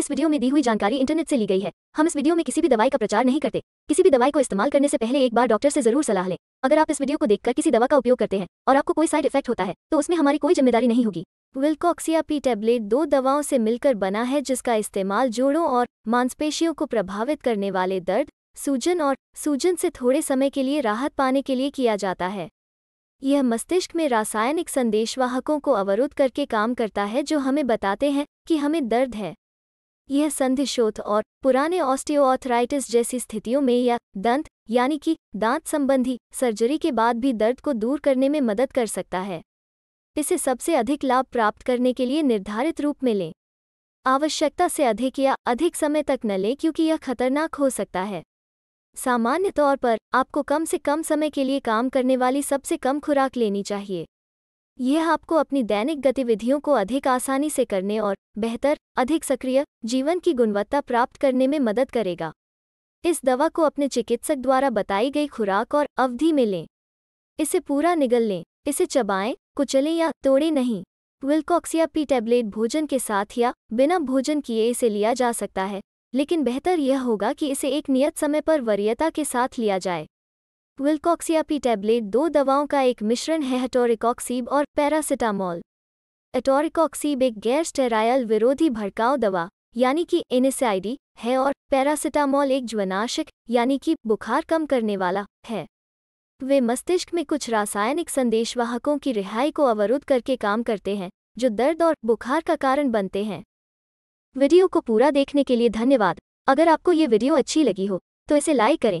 इस वीडियो में दी हुई जानकारी इंटरनेट से ली गई है हम इस वीडियो में किसी भी दवाई का प्रचार नहीं करते किसी भी दवाई को इस्तेमाल करने से पहले एक बार डॉक्टर से जरूर सलाह लें अगर आप इस वीडियो को देखकर किसी दवा का उपयोग करते हैं और आपको कोई साइड इफेक्ट होता है तो उसमें हमारी कोई जिम्मेदारी नहीं होगी विल्कोक्सिया पी टैबलेट दो दवाओं से मिलकर बना है जिसका इस्तेमाल जोड़ों और मांसपेशियों को प्रभावित करने वाले दर्द सूजन और सूजन से थोड़े समय के लिए राहत पाने के लिए किया जाता है यह मस्तिष्क में रासायनिक संदेशवाहकों को अवरुद्ध करके काम करता है जो हमें बताते हैं कि हमें दर्द है यह संधिशोथ और पुराने ऑस्टियोऑथराइटिस जैसी स्थितियों में या दंत यानी कि दांत संबंधी सर्जरी के बाद भी दर्द को दूर करने में मदद कर सकता है इसे सबसे अधिक लाभ प्राप्त करने के लिए निर्धारित रूप में लें आवश्यकता से अधिक या अधिक समय तक न लें क्योंकि यह खतरनाक हो सकता है सामान्य तौर पर आपको कम से कम समय के लिए काम करने वाली सबसे कम खुराक लेनी चाहिए यह आपको अपनी दैनिक गतिविधियों को अधिक आसानी से करने और बेहतर अधिक सक्रिय जीवन की गुणवत्ता प्राप्त करने में मदद करेगा इस दवा को अपने चिकित्सक द्वारा बताई गई खुराक और अवधि में लें इसे पूरा निगल लें इसे चबाएं कुचलें या तोड़ें नहीं विल्कॉक्स या पी टैबलेट भोजन के साथ या बिना भोजन किए इसे लिया जा सकता है लेकिन बेहतर यह होगा कि इसे एक नियत समय पर वरीयता के साथ लिया जाए विल्कॉक्सियापी टैबलेट दो दवाओं का एक मिश्रण है हटोरिकॉक्सीब और पैरासिटामोल एटोरिकॉक्सीब एक गैर स्टेरायल विरोधी भड़काव दवा यानी कि एनिसाइडी है और पैरासिटामोल एक ज्वनाशक यानी कि बुखार कम करने वाला है वे मस्तिष्क में कुछ रासायनिक संदेशवाहकों की रिहाई को अवरुद्ध करके काम करते हैं जो दर्द और बुखार का कारण बनते हैं वीडियो को पूरा देखने के लिए धन्यवाद अगर आपको ये वीडियो अच्छी लगी हो तो इसे लाइक करें